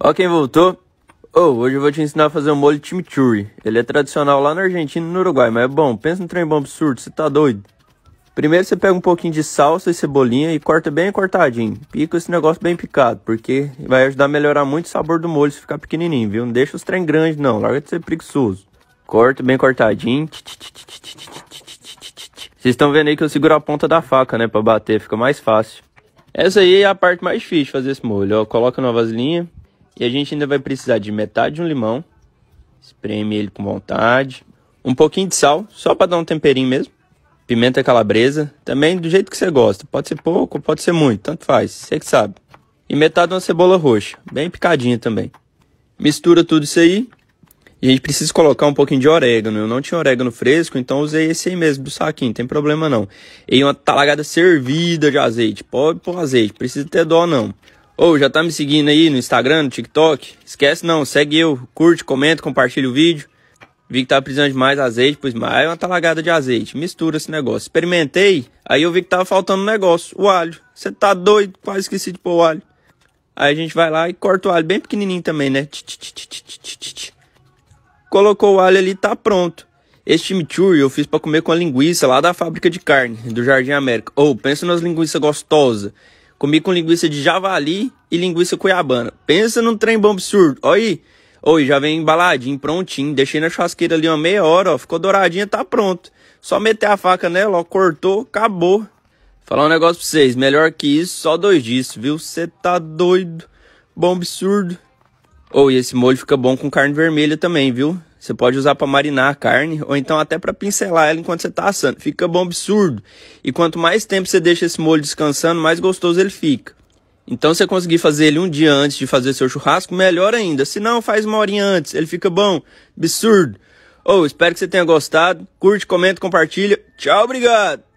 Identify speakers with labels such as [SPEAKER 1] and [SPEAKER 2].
[SPEAKER 1] Ó quem voltou. Oh, hoje eu vou te ensinar a fazer um molho chimichurri. Ele é tradicional lá na Argentina e no Uruguai, mas é bom. Pensa no trem bom absurdo, você tá doido? Primeiro você pega um pouquinho de salsa e cebolinha e corta bem cortadinho. Pica esse negócio bem picado, porque vai ajudar a melhorar muito o sabor do molho se ficar pequenininho, viu? Não deixa os trem grandes, não, larga de ser preguiçoso. Corta bem cortadinho. Vocês estão vendo aí que eu seguro a ponta da faca, né, pra bater, fica mais fácil. Essa aí é a parte mais difícil de fazer esse molho, ó. Coloca na vasilhinha, e a gente ainda vai precisar de metade de um limão, espreme ele com vontade, um pouquinho de sal, só para dar um temperinho mesmo, pimenta calabresa, também do jeito que você gosta, pode ser pouco, pode ser muito, tanto faz, você que sabe. E metade de uma cebola roxa, bem picadinha também. Mistura tudo isso aí. E a gente precisa colocar um pouquinho de orégano. Eu não tinha orégano fresco, então usei esse aí mesmo do saquinho, tem problema não. E uma talagada servida de azeite. Pode pôr azeite, precisa ter dó não. Ou oh, já tá me seguindo aí no Instagram, no TikTok? Esquece não, segue eu, curte, comenta, compartilha o vídeo. Vi que tava precisando de mais azeite, pois mais é uma talagada de azeite. Mistura esse negócio. Experimentei, aí eu vi que tava faltando um negócio, o alho. Você tá doido? Quase esqueci de pôr o alho. Aí a gente vai lá e corta o alho bem pequenininho também, né? Colocou o alho ali, tá pronto. Esse chimichurri eu fiz para comer com a linguiça lá da fábrica de carne do Jardim América. Ou, oh, pensa nas linguiças gostosas. Comi com linguiça de javali e linguiça cuiabana. Pensa num trem bom absurdo. Olha aí. Oi, já vem embaladinho, prontinho. Deixei na churrasqueira ali uma meia hora, ó. Ficou douradinha, tá pronto. Só meter a faca nela, ó. Cortou, acabou. Falar um negócio pra vocês. Melhor que isso, só dois dias, viu? Você tá doido. Bom absurdo. Ou oh, e esse molho fica bom com carne vermelha também, viu? Você pode usar para marinar a carne ou então até para pincelar ela enquanto você está assando. Fica bom absurdo. E quanto mais tempo você deixa esse molho descansando, mais gostoso ele fica. Então, se você conseguir fazer ele um dia antes de fazer seu churrasco, melhor ainda. Se não, faz uma horinha antes. Ele fica bom. Absurdo. Ou oh, espero que você tenha gostado. Curte, comenta, compartilha. Tchau, obrigado.